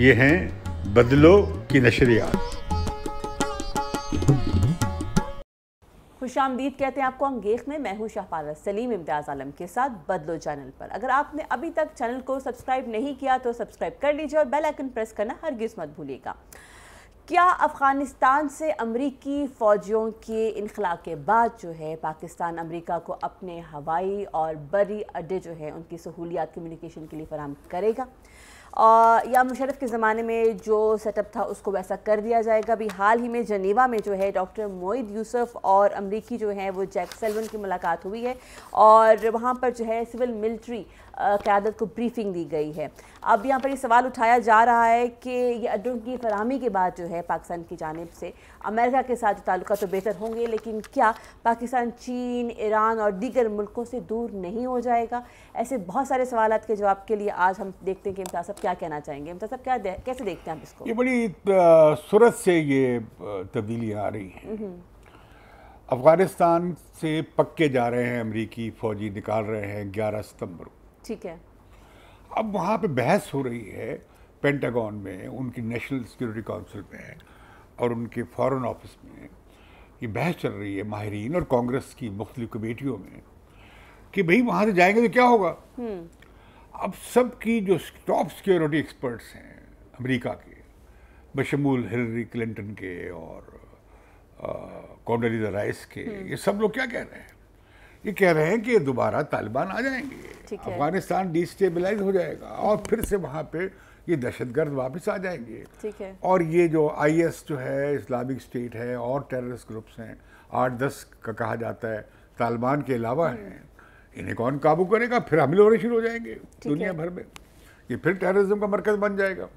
ये हैं बदलो की नशरियात खुश आमदीद कहते हैं आपको अंगेख में मैं हूं शाहपारा सलीम इम्तियाज आलम के साथ बदलो चैनल पर अगर आपने अभी तक चैनल को सब्सक्राइब नहीं किया तो सब्सक्राइब कर लीजिए और बेल आइकन प्रेस करना गिज मत भूलिएगा क्या अफ़गानिस्तान से अमरीकी फ़ौजियों के इनखला के बाद जो है पाकिस्तान अमरीका को अपने हवाई और बरी अड्डे जो है उनकी सहूलियात कम्युनिकेशन के लिए फराम करेगा और या मुशरफ के ज़माने में जो सेटअप था उसको वैसा कर दिया जाएगा अभी हाल ही में जनेवा में जो है डॉक्टर मोइद यूसुफ और अमरीकी जो है वो जैक सेलवन की मुलाकात हुई है और वहाँ पर जो है सिविल मिलिट्री क़्यादत को ब्रीफिंग दी गई है अब यहाँ पर ये सवाल उठाया जा रहा है कि ये अड्डों की फरहमी के बाद जो है पाकिस्तान की जानब से अमेरिका के साथ ताल्लुक तो बेहतर होंगे लेकिन क्या पाकिस्तान चीन ईरान और दीगर मुल्कों से दूर नहीं हो जाएगा ऐसे बहुत सारे सवाल के जवाब के लिए आज हम देखते हैं कि इम्ताज साहब क्या कहना चाहेंगे इम्ताज साहब क्या दे, कैसे देखते हैं आप इसको ये बड़ी सूरत से ये तब्दीलियाँ आ रही हैं हम्म। अफ़गानिस्तान से पक्के जा रहे हैं अमरीकी फ़ौजी निकाल रहे हैं ग्यारह सितम्बर को ठीक है अब वहाँ पे बहस हो रही है पेंटागॉन में उनकी नेशनल सिक्योरिटी काउंसिल में और उनके फॉरेन ऑफिस में ये बहस चल रही है माहरीन और कांग्रेस की मुख्तलि कमेटियों में कि भाई वहाँ से जाएंगे तो क्या होगा हम्म। अब सबकी जो टॉप सिक्योरिटी एक्सपर्ट्स हैं अमेरिका के बशमूल हिलरी क्लिंटन के और कॉन्डरीजा राइस के हम्म। ये सब लोग क्या कह रहे हैं ये कह रहे हैं कि दोबारा तालिबान आ जाएंगे अफगानिस्तान डिस्टेबलाइज हो जाएगा और फिर से वहाँ पे ये दहशतगर्द वापस आ जाएंगे ठीक है और ये जो आईएस जो है इस्लामिक स्टेट है और टेररिस्ट ग्रुप्स हैं आठ दस का कहा जाता है तालिबान के अलावा हम्म। हैं इन्हें कौन काबू करेगा फिर हमले होने शुरू हो जाएंगे दुनिया भर में ये फिर टेररिज्म का मरकज बन जाएगा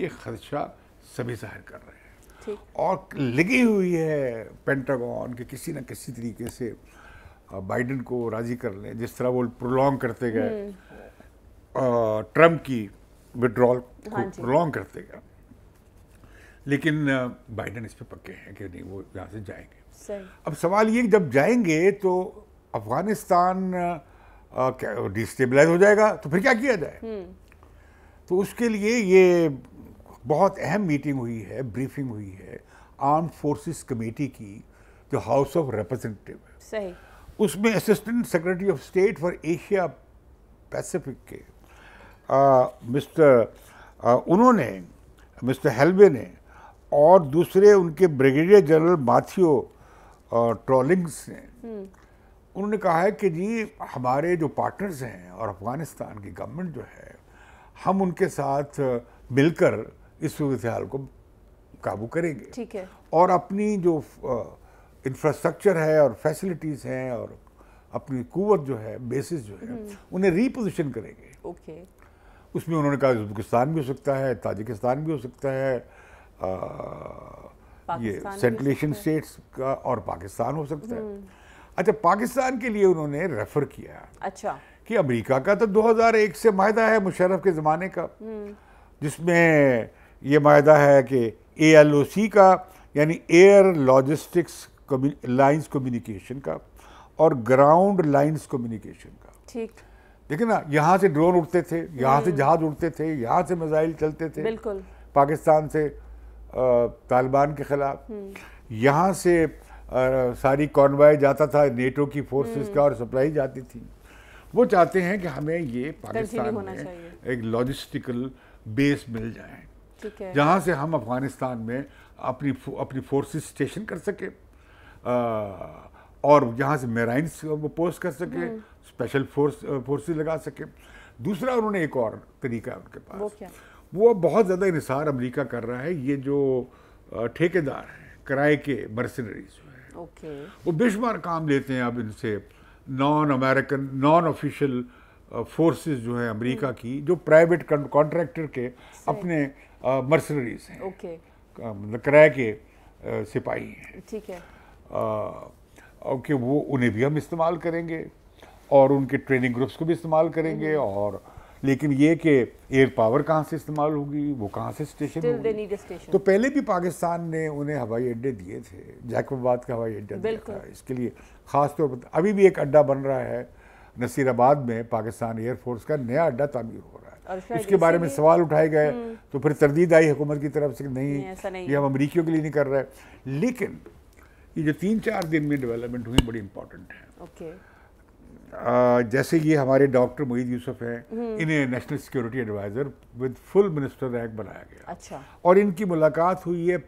ये खदशा सभी जाहिर कर रहे हैं और लगी हुई है पेंटागॉन के किसी न किसी तरीके से बाइडन को राजी कर लें जिस तरह वो प्रोलॉन्ग करते गए ट्रम्प हम्म। की विड्रॉल को प्रोलॉन्ग हाँ करते गए लेकिन बाइडन इस पे पक्के हैं कि नहीं वो यहाँ से जाएंगे अब सवाल ये जब जाएंगे तो अफगानिस्तान डिस्टेबलाइज हो जाएगा तो फिर क्या किया जाए हम्म। तो उसके लिए ये बहुत अहम मीटिंग हुई है ब्रीफिंग हुई है आर्म फोर्सेस कमेटी की जो हाउस ऑफ रिप्रेजेंटेटिव है सही उसमें assistant secretary of state for Asia Pacific के आ, मिस्टर आ, उन्होंने मिस्टर हेल्बे ने और दूसरे उनके ब्रिगेडियर जनरल माथियो ट्रॉलिंग्स ने हम्म। उन्होंने कहा है कि जी हमारे जो पार्टनर्स हैं और अफ़गानिस्तान की गवर्नमेंट जो है हम उनके साथ मिलकर इस सूरत हाल को काबू करेंगे ठीक है और अपनी जो आ, इंफ्रास्ट्रक्चर है और फैसिलिटीज़ हैं और अपनी कुवत जो है बेसिस जो है हम्म। उन्हें रीपोजिशन करेंगे ओके उसमें उन्होंने कहा उज्बेकिस्तान भी हो सकता है ताजिकिस्तान भी हो सकता है आ, ये सेंट्रल एशियन स्टेट्स का और पाकिस्तान हो सकता है हम्म। अच्छा पाकिस्तान के लिए उन्होंने रेफर किया अच्छा कि अमेरिका का तो 2001 से माहा है मुशरफ के ज़माने का हम्म। जिसमें ये माहा है कि ए का यानी एयर लॉजिस्टिक्स लाइंस कम्युनिकेशन का और ग्राउंड लाइंस कम्युनिकेशन का ठीक देखिए ना यहाँ से ड्रोन उड़ते थे यहाँ से हम्म। जहाज उड़ते थे यहाँ से मिसाइल चलते थे बिल्कुल पाकिस्तान से तालिबान के खिलाफ हम्म। यहाँ से आ, सारी कॉन्वाय जाता था नेटो की फोर्सेस हम्म। का और सप्लाई जाती थी वो चाहते हैं कि हमें ये पाकिस्तान में एक लॉजिस्टिकल बेस मिल जाए जहाँ से हम अफगानिस्तान में अपनी अपनी फोर्सेस स्टेशन कर सकें और जहाँ से मेराइंस पोस्ट कर सके स्पेशल फोर्स फोर्सेस लगा सके दूसरा उन्होंने एक और तरीका है उनके पास वो, क्या? वो बहुत ज़्यादा इसार अमेरिका कर रहा है ये जो ठेकेदार हैं किराए के मर्सनरीज जो है ओके। वो बेशुमार काम लेते हैं अब इनसे non American non official forces जो है अमेरिका हम्म। की जो प्राइवेट कॉन्ट्रैक्टर के अपने मर्सनरीज हैं ओके। मतलब किराए के सिपाही हैं ठीक है कि वो उन्हें भी हम इस्तेमाल करेंगे और उनके ट्रेनिंग ग्रुप्स को भी इस्तेमाल करेंगे हम्म। और लेकिन ये कि एयर पावर कहाँ से इस्तेमाल होगी वो कहाँ से स्टेशन होगी तो पहले भी पाकिस्तान ने उन्हें हवाई अड्डे दिए थे जैकबाबाद का हवाई अड्डा दिया था इसके लिए ख़ास तौर पर अभी भी एक अड्डा बन रहा है नसीराबाद में पाकिस्तान एयरफोर्स का नया अड्डा तामीर हो रहा है इसके बारे में सवाल उठाए गए हम्म। तो फिर तरदीद आई हुकूमत की तरफ से नहीं ये हम अमरीकियों के लिए नहीं कर रहे लेकिन ये जो तीन चार दिन में डेवलपमेंट हुई बड़ी इंपॉर्टेंट है okay. जैसे ये हमारे डॉक्टर मोईद यूसुफ हैं हम्म। इन्हें national security adviser with full minister rank बनाया गया अच्छा और इनकी मुलाकात हुई है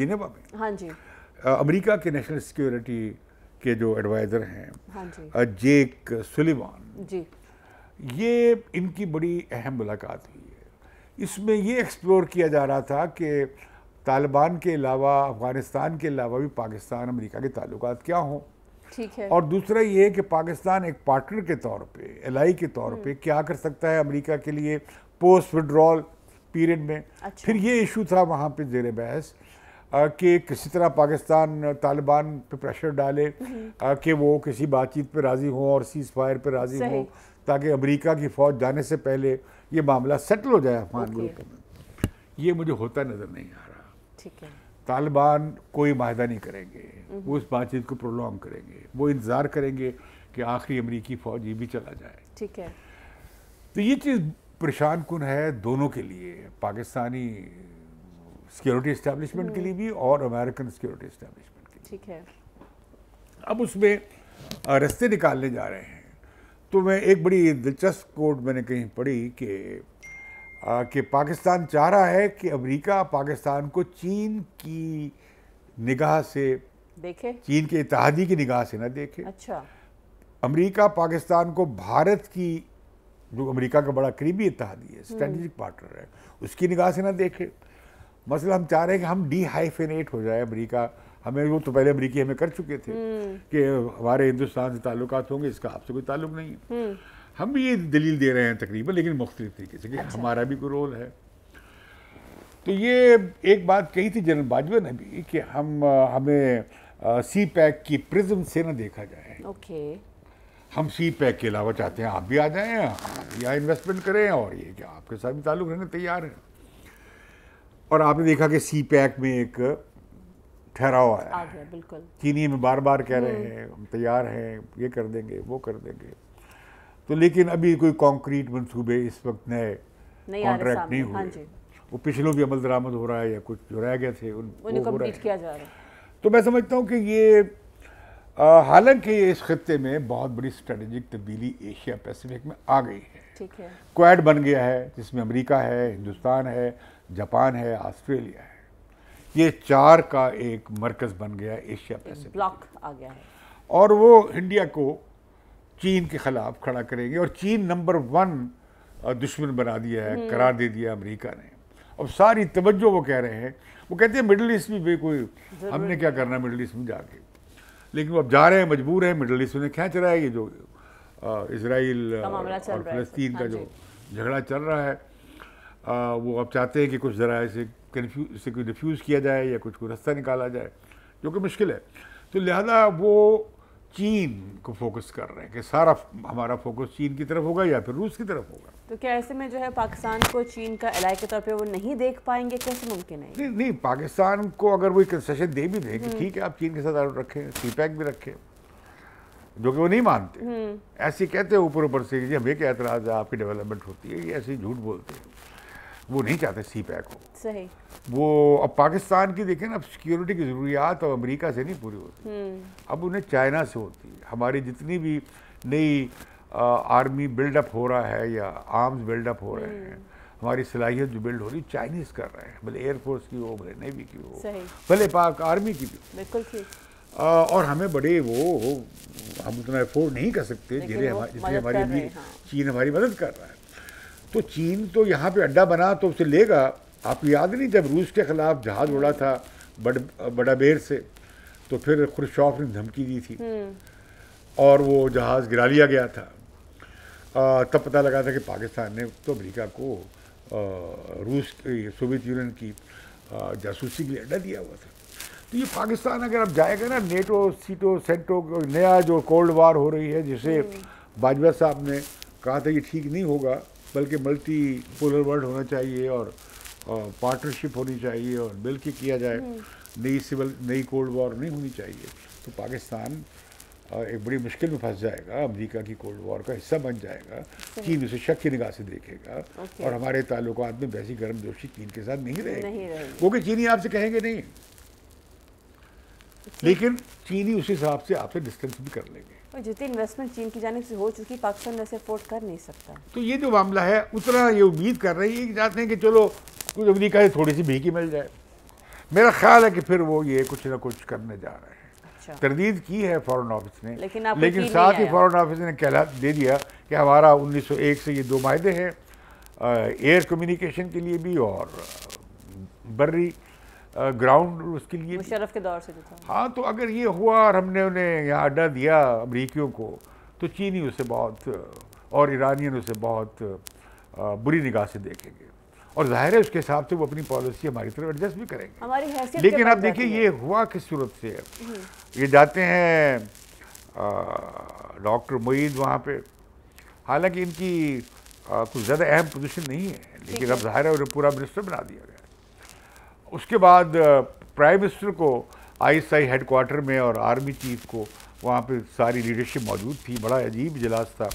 जिनेवा में हाँ जी अमेरिका के नेशनल सिक्योरिटी के जो एडवाइज़र हैं हाँ जी जेक सुलिवान जी ये इनकी बड़ी अहम मुलाकात हुई है इसमें ये एक्सप्लोर किया जा रहा था कि तालिबान के अलावा अफ़गानिस्तान के अलावा भी पाकिस्तान अमेरिका के ताल्लुक क्या हों ठीक है और दूसरा ये है कि पाकिस्तान एक पार्टनर के तौर पे एलाई के तौर पे हम्म। क्या कर सकता है अमेरिका के लिए पोस्ट विड्रॉल पीरियड में अच्छा। फिर ये इशू था वहाँ पे जेर बहस कि किसी तरह पाकिस्तान तालिबान पे प्रेशर डाले हम्म। कि वो किसी बातचीत पे राज़ी हों और सीज़ फायर पर राज़ी हों ताकि अमरीका की फ़ौज जाने से पहले ये मामला सेटल हो जाए अफगान ग्रुप में ये मुझे होता नज़र नहीं आ रहा ठीक है तालिबान कोई माहदा नहीं करेंगे वो इस बातचीत को प्रोलॉन्ग करेंगे वो इंतज़ार करेंगे कि आखिरी अमरीकी फ़ौज ये भी चला जाए ठीक है तो ये चीज़ परेशान कन है दोनों के लिए पाकिस्तानी सिक्योरिटी इस्टेब्लिशमेंट के हम्म। लिए भी और अमेरिकन सिक्योरिटी इस्टेब्लिशमेंट के लिए ठीक है अब उसमें रस्ते निकालने जा रहे हैं तो मैं एक बड़ी दिलचस्प कोट मैंने कहीं पढ़ी कि कि पाकिस्तान चाह रहा है कि अमेरिका पाकिस्तान को चीन की निगाह से देखे चीन के इतिहादी की निगाह से ना देखे अच्छा अमेरिका पाकिस्तान को भारत की जो अमेरिका का बड़ा करीबी इतिहादी है स्ट्रेटेजिक हम्म। पार्टनर है उसकी निगाह से ना देखे मसला हम चाह रहे हैं कि हम डीहाइफेनेट हो जाए अमरीका हमें वो तो पहले अमरीकी हमें कर चुके थे हम्म। कि हमारे हिंदुस्तान से ताल्लुक होंगे इसका आपसे कोई ताल्लुक नहीं है हम्म। हम भी ये दलील दे रहे हैं तकरीबन लेकिन मुख्तलिफ तरीके से कि अच्छा। हमारा भी कोई रोल है तो ये एक बात कही थी जनरल बाजवा ने भी कि हम हमें सी पैक की प्रिज्म से ना देखा जाए ओके हम सी पैक के अलावा चाहते हैं आप भी आ जाएं या इन्वेस्टमेंट करें और ये क्या आपके साथ भी ताल्लुक रहने तैयार हैं और आपने देखा कि सी पैक में एक ठहराव आया बिल्कुल चीनी में बार बार कह रहे हम्म। हैं हम तैयार हैं ये कर देंगे वो कर देंगे तो लेकिन अभी कोई कॉन्क्रीट मनसूबे इस वक्त नए कॉन्ट्रैक्ट नहीं हाँ हुए वो पिछलों भी अमल दरामद हो रहा है या कुछ जो रह गए थे उन रहा है तो मैं समझता हूँ कि ये हालांकि इस खत्े में बहुत बड़ी स्ट्रेटेजिक तब्दीली एशिया पैसिफिक में आ गई है है क्वैड बन गया है जिसमें अमेरिका है हिंदुस्तान है जापान है ऑस्ट्रेलिया है ये चार का एक मरकज बन गया एशिया पैसिफिक ब्लॉक आ गया है और वो इंडिया को चीन के खिलाफ खड़ा करेंगे और चीन नंबर वन दुश्मन बना दिया है हम्म। करार दे दिया अमेरिका ने अब सारी तवज्जो वो कह रहे हैं वो कहते हैं मिडल ईस्ट में भी कोई हमने क्या करना है मिडल ईस्ट में जाके लेकिन वो अब जा रहे हैं मजबूर हैं मिडल ईस्ट में खींच रहा है ये जो इसराइल और फलस्तीन का हाँ जो झगड़ा चल रहा है आ, वो अब चाहते हैं कि कुछ ज़रा इसे कन्फ्यूज इसे कोई डिफ्यूज़ किया जाए या कुछ को रास्ता निकाला जाए जो कि मुश्किल है तो लिहाजा वो चीन को फोकस कर रहे हैं कि सारा हमारा फोकस चीन की तरफ होगा या फिर रूस की तरफ होगा तो क्या ऐसे में जो है पाकिस्तान को चीन का अलाय के तौर पे वो नहीं देख पाएंगे कैसे मुमकिन है नहीं नहीं पाकिस्तान को अगर वो कंसेशन दे भी दें हम्म। ठीक है आप चीन के साथ रखें सी पैक भी रखें जो कि वो नहीं मानते हम्म। ऐसे कहते हैं ऊपर ऊपर से ये हमें क्या एतराज़ है आपकी डेवलपमेंट होती है ये ऐसे झूठ बोलते हैं वो नहीं चाहते सी पैक हो सही वो अब पाकिस्तान की देखें ना अब सिक्योरिटी की ज़रूरियात अब तो अमेरिका से नहीं पूरी होती हम्म। अब उन्हें चाइना से होती है हमारी जितनी भी नई आर्मी बिल्डअप हो रहा है या आर्म्स बिल्डअप हो रहे हैं हम्म। हमारी सलाहियत जो बिल्ड हो रही है चाइनीज़ कर रहे हैं भले एयरफोर्स की हो भले नेवी की हो भले पाक आर्मी की भी बिल्कुल और हमें बड़े वो हम उतना अफोर्ड नहीं कर सकते जिन्हें हमारी हाँ। चीन हमारी मदद कर रहा है तो चीन तो यहाँ पे अड्डा बना तो उसे लेगा आपको याद नहीं जब रूस के ख़िलाफ़ जहाज़ उड़ा था बड बडाबेर से तो फिर खुरशौफ ने धमकी दी थी हम्म। और वो जहाज़ गिरा लिया गया था आ, तब पता लगा था कि पाकिस्तान ने तो अमरीका को आ, रूस सोवियत यूनियन की आ, जासूसी के लिए अड्डा दिया हुआ था तो ये पाकिस्तान अगर अब जाएगा ना नेटो सीटो सेंटो नया जो कोल्ड वार हो रही है जिसे हम्म। बाजवा साहब ने कहा था ये ठीक नहीं होगा बल्कि मल्टी पोलर वर्ल्ड होना चाहिए और पार्टनरशिप होनी चाहिए और मिल के किया जाए हम्म। नई सिविल नई कोल्ड वॉर नहीं होनी चाहिए तो पाकिस्तान एक बड़ी मुश्किल में फंस जाएगा अमेरिका की कोल्ड वॉर का हिस्सा बन जाएगा चीन उसे शक की निगाह से देखेगा और हमारे ताल्लुक में वैसी गर्मजोशी चीन के साथ नहीं रहेगी वो कि चीनी आपसे कहेंगे नहीं लेकिन चीनी उस हिसाब से आपसे डिस्टेंस भी कर लेंगे जितनी इन्वेस्टमेंट चीन की जानब से हो चुकी पाकिस्तान वैसे अफोर्ड कर नहीं सकता तो ये जो मामला है उतना ये उम्मीद कर रही है कि चाहते हैं कि चलो कुछ अमरीका से थोड़ी सी भीकी मिल जाए मेरा ख्याल है कि फिर वो ये कुछ ना कुछ करने जा रहे हैं अच्छा। तरदीद की है फॉरेन ऑफिस ने लेकिन, लेकिन साथ ही फॉरेन ऑफिस ने कहला दे दिया कि हमारा 1901 से ये दो माहे हैं एयर कम्युनिकेशन के लिए भी और बर्री ग्राउंड उसके लिए मुशरफ के दौर से जो था हाँ तो अगर ये हुआ और हमने उन्हें यहाँ अड्डा दिया अमरीकियों को तो चीनी उसे बहुत और ईरानियन उसे बहुत बुरी निगाह से देखेंगे और जाहिर है उसके हिसाब से वो अपनी पॉलिसी हमारी तरफ एडजस्ट भी करेंगे हमारी लेकिन आप देखिए ये हुआ किस सूरत से है हम्म। ये जाते हैं डॉक्टर मईद वहाँ पे हालांकि इनकी आ, कुछ ज़्यादा अहम पोजीशन नहीं है लेकिन अब जाहिर है उन्हें पूरा मिनिस्टर बना दिया उसके बाद प्राइम मिनिस्टर को आईएसआई हेडक्वार्टर में और आर्मी चीफ को वहाँ पे सारी लीडरशिप मौजूद थी बड़ा अजीब इजलास था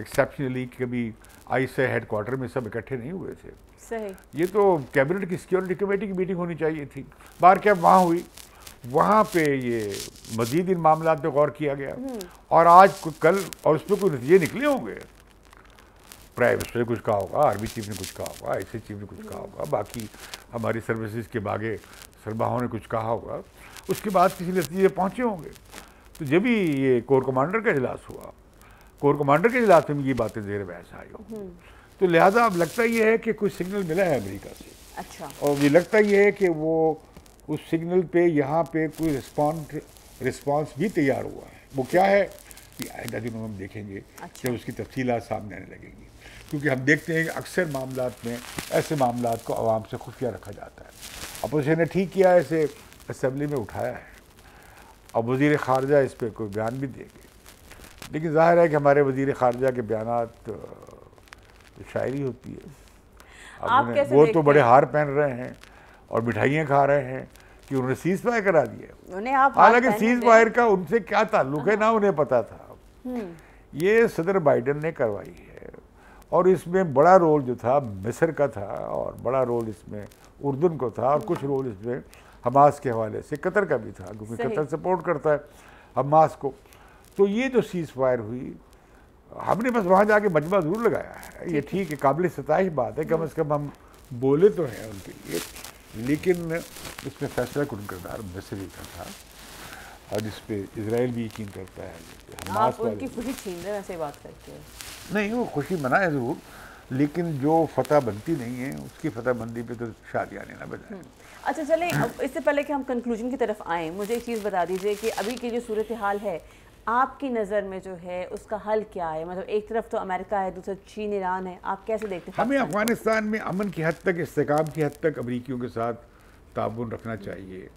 एक्सेप्शनली हम्म। कभी आई हेड हेडक्वार्टर में सब इकट्ठे नहीं हुए थे सही ये तो कैबिनेट की सिक्योरिटी कमेटी की मीटिंग होनी चाहिए थी बार क्या वहाँ हुई वहाँ पे ये मजीद इन मामला पर गौर किया गया हम्म। और आज कल और उस पर कोई नतीजे निकले होंगे प्राइम मिनिस्टर ने कुछ कहा होगा आर्मी चीफ ने कुछ कहा होगा ऐसे चीफ ने कुछ कहा होगा बाकी हमारी सर्विसेज के बागे सरबाहों ने कुछ कहा होगा उसके बाद किसी नतीजे पहुँचे होंगे तो जब भी ये कोर कमांडर का इजलास हुआ कोर कमांडर के इजलास में ये बातें जेर बहस आई हो हम्म। तो लिहाजा अब लगता ये है कि कोई सिग्नल मिला है अमेरिका से अच्छा और ये लगता ये है कि वो उस सिग्नल पे यहाँ पे कोई रिस्पॉन्ड रिस्पॉन्स भी तैयार हुआ है वो क्या है कि आइंदा दिनों में हम देखेंगे अच्छा। जब उसकी तफसीलात सामने आने लगेंगी क्योंकि हम देखते हैं कि अक्सर मामला में ऐसे मामला को आवाम से खुफिया रखा जाता है अपोजिशन ने ठीक किया ऐसे असम्बली में उठाया है अब वज़ी ख़ारजा इस पर कोई बयान भी देंगे लेकिन जाहिर है कि हमारे वजीर ख़ारजा के बयान तो शायरी होती है आप कैसे वो तो बड़े हार पहन रहे हैं और मिठाइयाँ खा रहे हैं कि उन्होंने सीज फायर करा दिया हालांकि सीज फायर का उनसे क्या ताल्लुक है हाँ। ना उन्हें पता था हम्म। ये सदर बाइडन ने करवाई है और इसमें बड़ा रोल जो था मिस्र का था और बड़ा रोल इसमें उर्दन को था और कुछ रोल इसमें हमास के हवाले से कतर का भी था क्योंकि कतर सपोर्ट करता है हमास को तो ये जो सीज़ फायर हुई हमने बस वहाँ जाके मजमा ज़रूर लगाया है ये ठीक है काबिल सतश बात है कम अज़ कम हम बोले तो हैं उनके लिए लेकिन इसमें फैसला कुन करदार ही का था और जिसपे इसराइल भी यकीन करता है हमास उनकी छीन रहे बात करके नहीं वो खुशी मनाए ज़रूर लेकिन जो फतह बनती नहीं है उसकी फतहबंदी पे तो शादियाँ ना बजाय हम्म। अच्छा चले इससे पहले कि हम कंक्लूजन की तरफ आएँ मुझे एक चीज़ बता दीजिए कि अभी की जो सूरत हाल है आपकी नज़र में जो है उसका हल क्या है मतलब एक तरफ तो अमेरिका है दूसरा चीन ईरान है आप कैसे देखते हैं हमें अफगानिस्तान में अमन की हद तक इसकाम की हद तक अमरीकियों के साथ ताउन रखना चाहिए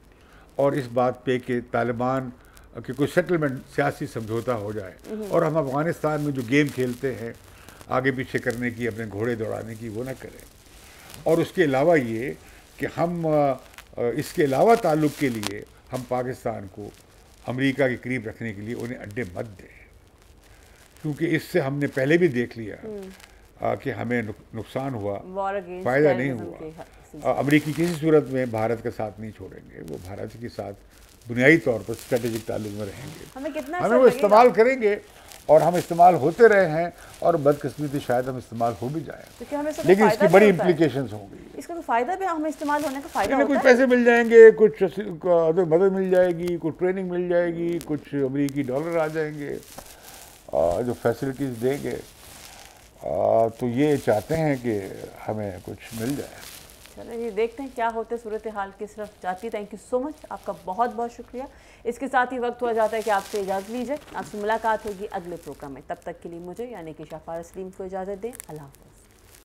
और इस बात पे कि तालिबान कि कोई सेटलमेंट सियासी समझौता हो जाए हम्म। और हम अफगानिस्तान में जो गेम खेलते हैं आगे पीछे करने की अपने घोड़े दौड़ाने की वो ना करें और उसके अलावा ये कि हम इसके अलावा ताल्लुक़ के लिए हम पाकिस्तान को अमेरिका के करीब रखने के लिए उन्हें अड्डे मत दें क्योंकि इससे हमने पहले भी देख लिया हम्म। कि हमें नुकसान हुआ फ़ायदा नहीं हुआ अमरीकी किसी सूरत में भारत का साथ नहीं छोड़ेंगे वो भारत के साथ बुनियादी तौर पर स्ट्रेटेजिक ताल्लुक में रहेंगे हमें कितना हमें अच्छा वो इस्तेमाल करेंगे और हम इस्तेमाल होते रहे हैं और बदकस्मती शायद हम इस्तेमाल हो भी जाए तो लेकिन इसकी बड़ी इम्प्लीकेशन होंगी इसका तो फायदा भी हमें इस्तेमाल होने का फायदा कुछ पैसे मिल जाएंगे कुछ मदद मिल जाएगी कुछ ट्रेनिंग मिल जाएगी कुछ अमरीकी डॉलर आ जाएंगे जो फैसिलिटीज़ देंगे तो ये चाहते हैं कि हमें कुछ मिल जाए ये देखते हैं क्या होते सूरत हाल किस तरफ जाती थैंक यू सो मच आपका बहुत बहुत शुक्रिया इसके साथ ही वक्त हो जाता है कि आपसे इजाज़त लीजिए आपसे मुलाकात होगी अगले प्रोग्राम में तब तक के लिए मुझे यानी कि शाफार सलीम को इजाज़त दें अल्लाह